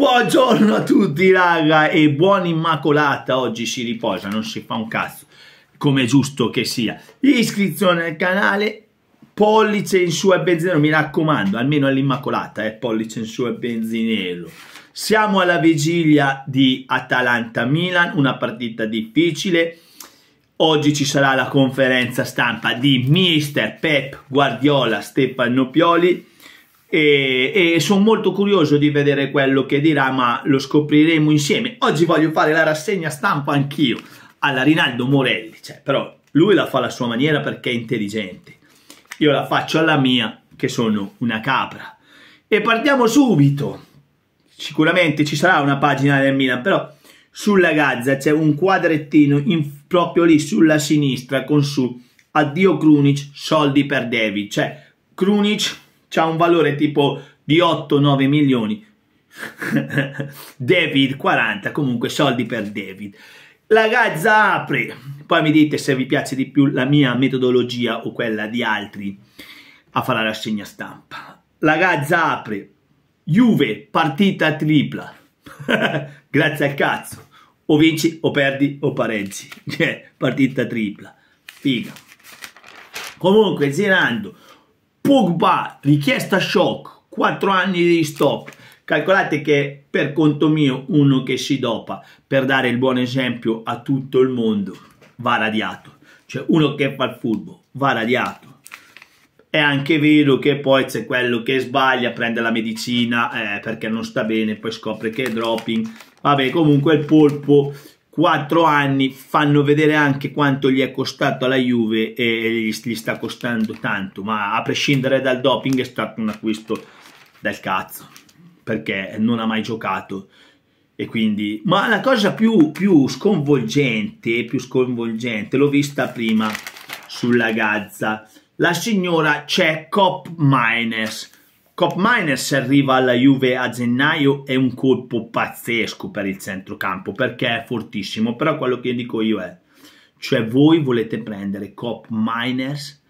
Buongiorno a tutti raga e buona immacolata, oggi si riposa, non si fa un cazzo, come è giusto che sia. Iscrizione al canale, pollice in su e benzinero, mi raccomando, almeno all'immacolata, eh, pollice in su e benzinero. Siamo alla vigilia di Atalanta-Milan, una partita difficile. Oggi ci sarà la conferenza stampa di Mister Pep Guardiola Stefano Pioli e, e sono molto curioso di vedere quello che dirà, ma lo scopriremo insieme. Oggi voglio fare la rassegna stampa anch'io alla Rinaldo Morelli, cioè, però lui la fa alla sua maniera perché è intelligente. Io la faccio alla mia, che sono una capra. E partiamo subito. Sicuramente ci sarà una pagina del Milan, però sulla Gaza c'è un quadrettino in, proprio lì sulla sinistra con su addio Krunic, soldi per David. Cioè, Krunic ha un valore tipo di 8-9 milioni. David 40, comunque soldi per David. La Gazza apre, poi mi dite se vi piace di più la mia metodologia o quella di altri a fare la segna stampa. La Gazza apre, Juve partita tripla, grazie al cazzo, o vinci o perdi o pareggi, cioè, partita tripla, figa. Comunque girando Pogba, richiesta shock, 4 anni di stop. Calcolate che per conto mio uno che si dopa per dare il buon esempio a tutto il mondo va radiato. Cioè uno che fa il furbo va radiato. È anche vero che poi c'è quello che sbaglia, prende la medicina eh, perché non sta bene, poi scopre che è dropping. Vabbè, comunque il polpo 4 anni fanno vedere anche quanto gli è costato alla Juve e gli, gli sta costando tanto, ma a prescindere dal doping è stato un acquisto del cazzo, perché non ha mai giocato. E quindi, ma la cosa più, più sconvolgente, più sconvolgente, l'ho vista prima sulla Gazza, la signora c'è Cop Miners Cop Miners arriva alla Juve a gennaio, è un colpo pazzesco per il centrocampo perché è fortissimo, però quello che dico io è, cioè voi volete prendere Cop Miners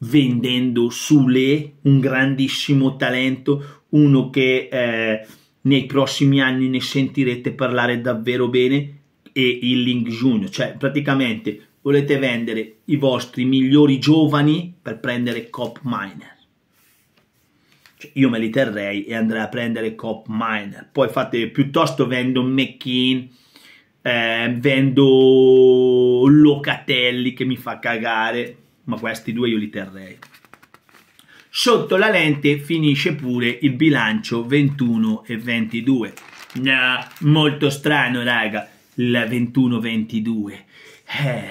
vendendo su Le un grandissimo talento, uno che eh, nei prossimi anni ne sentirete parlare davvero bene e il Link Junior, cioè praticamente volete vendere i vostri migliori giovani per prendere Cop Miners cioè, io me li terrei e andrei a prendere Cop Miner. Poi fate piuttosto vendo McKean, eh, vendo Locatelli che mi fa cagare, ma questi due io li terrei. Sotto la lente finisce pure il bilancio 21 e 22. No, molto strano, raga, il 21-22. Eh,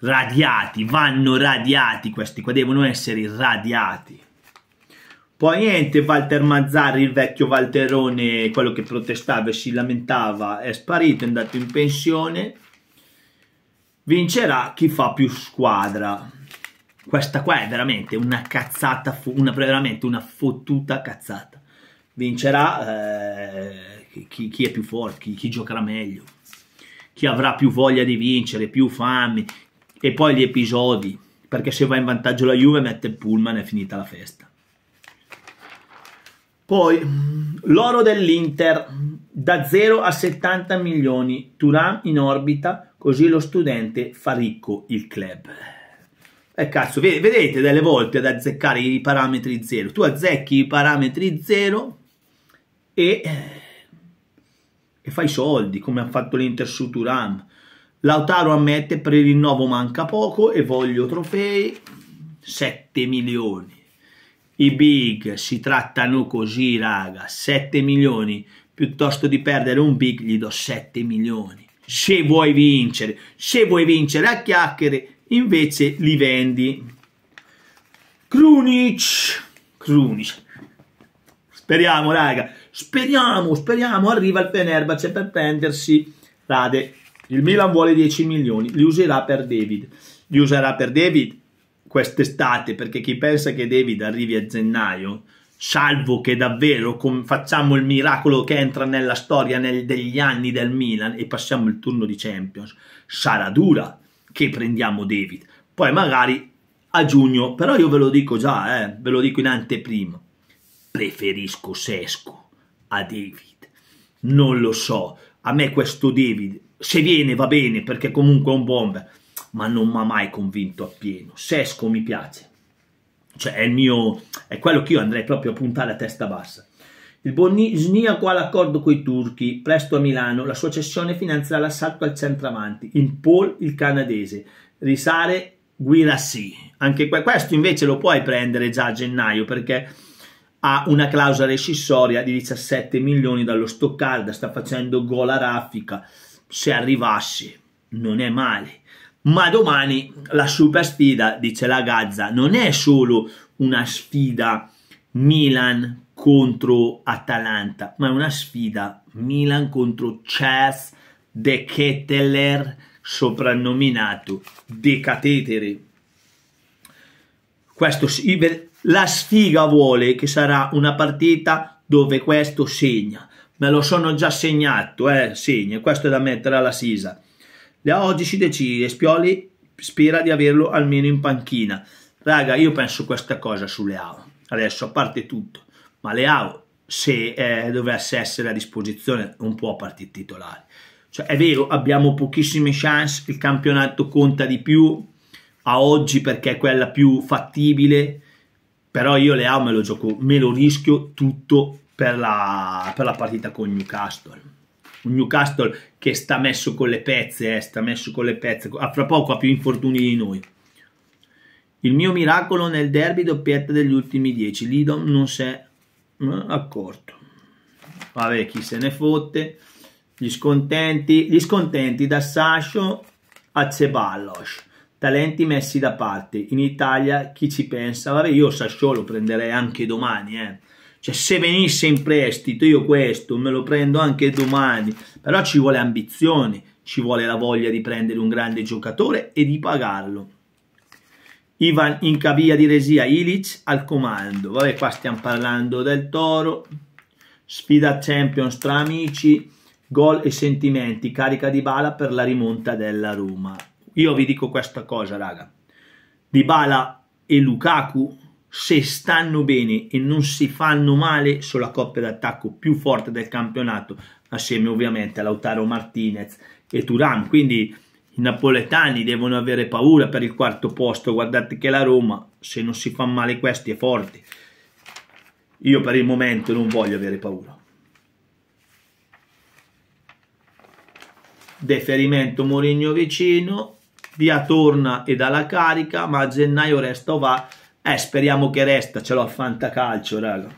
radiati, vanno radiati questi qua, devono essere radiati. Poi niente, Walter Mazzari, il vecchio Walterone, quello che protestava e si lamentava, è sparito, è andato in pensione. Vincerà chi fa più squadra. Questa qua è veramente una cazzata, una, veramente una fottuta cazzata. Vincerà eh, chi, chi, è più forte, chi, chi giocherà meglio, chi avrà più voglia di vincere, più fame. E poi gli episodi, perché se va in vantaggio la Juve mette il pullman e è finita la festa. Poi mm, l'oro dell'Inter mm, da 0 a 70 milioni, Turan in orbita, così lo studente fa ricco il club. E eh, cazzo, vedete delle volte ad azzeccare i parametri 0. Tu azzecchi i parametri 0 e, e fai soldi, come ha fatto l'Inter su Turan. Lautaro ammette per il rinnovo manca poco e voglio trofei 7 milioni. I big si trattano così, raga, 7 milioni. Piuttosto di perdere un big gli do 7 milioni. Se vuoi vincere, se vuoi vincere a chiacchiere, invece li vendi. Krunic, Krunic. Speriamo, raga, speriamo, speriamo, arriva il Penerbace per prendersi Rade. Il Milan vuole 10 milioni, li userà per David. Li userà per David? quest'estate, perché chi pensa che David arrivi a gennaio, salvo che davvero facciamo il miracolo che entra nella storia nel, degli anni del Milan e passiamo il turno di Champions, sarà dura che prendiamo David. Poi magari a giugno, però io ve lo dico già, eh, ve lo dico in anteprima, preferisco Sesco a David. Non lo so, a me questo David, se viene va bene perché comunque è un bomber, ma non mi ha mai convinto appieno. Sesco mi piace, cioè è, mio, è quello che io andrei proprio a puntare a testa bassa. Il Bosniaco qua l'accordo coi turchi, presto a Milano, la sua cessione finanzierà l'assalto al centravanti, in Paul il canadese, risale Guirassi. Anche que questo invece lo puoi prendere già a gennaio perché ha una clausola rescissoria di 17 milioni dallo Stoccarda, sta facendo gola raffica, se arrivassi non è male. Ma domani la super sfida, dice la Gazza, non è solo una sfida Milan contro Atalanta, ma è una sfida Milan contro Chess De Ketteler, soprannominato De Catetere. Questo, la sfiga vuole che sarà una partita dove questo segna. Me lo sono già segnato, eh, segna. Questo è da mettere alla Sisa. Da oggi si decide, Spioli spera di averlo almeno in panchina. Raga, io penso questa cosa su Leao. Adesso, a parte tutto, ma Leao, se eh, dovesse essere a disposizione, non può partire titolare. Cioè, è vero, abbiamo pochissime chance, il campionato conta di più a oggi perché è quella più fattibile, però io Leao me lo gioco, me lo rischio tutto per la, per la partita con Newcastle un Newcastle che sta messo con le pezze, eh, sta messo con le pezze, a fra poco ha più infortuni di noi. Il mio miracolo nel derby doppietta degli ultimi dieci, Lidom non si è mm, accorto. Vabbè, chi se ne fotte. Gli scontenti, gli scontenti da Sascio a Ceballos. Talenti messi da parte. In Italia chi ci pensa? Vabbè, io Sascio lo prenderei anche domani, eh cioè, se venisse in prestito, io questo me lo prendo anche domani. Però ci vuole ambizione, ci vuole la voglia di prendere un grande giocatore e di pagarlo. Ivan in cavia di resia, Ilic al comando. Vabbè, qua stiamo parlando del Toro. Sfida Champions tra amici, gol e sentimenti, carica di bala per la rimonta della Roma. Io vi dico questa cosa, raga. Di bala e Lukaku se stanno bene e non si fanno male, sono la coppia d'attacco più forte del campionato, assieme ovviamente a Lautaro Martinez e Turan Quindi i napoletani devono avere paura per il quarto posto. Guardate che la Roma, se non si fa male questi, è forte. Io per il momento non voglio avere paura. Deferimento Mourinho vicino, via torna e dalla carica, ma a gennaio resta o va eh, speriamo che resta, ce l'ho a Fantacalcio, raga.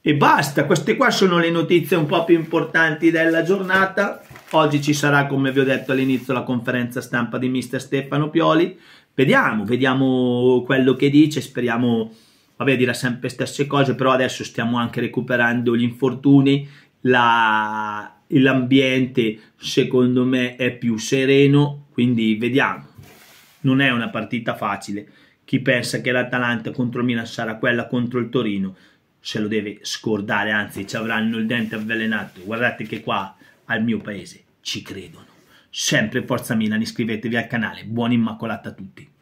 E basta, queste qua sono le notizie un po' più importanti della giornata. Oggi ci sarà, come vi ho detto all'inizio, la conferenza stampa di mister Stefano Pioli. Vediamo, vediamo quello che dice, speriamo, vabbè dirà sempre le stesse cose, però adesso stiamo anche recuperando gli infortuni, l'ambiente secondo me è più sereno, quindi vediamo non è una partita facile. Chi pensa che l'Atalanta contro il Milan sarà quella contro il Torino se lo deve scordare, anzi ci avranno il dente avvelenato. Guardate che qua al mio paese ci credono. Sempre Forza Milan, iscrivetevi al canale. Buona Immacolata a tutti.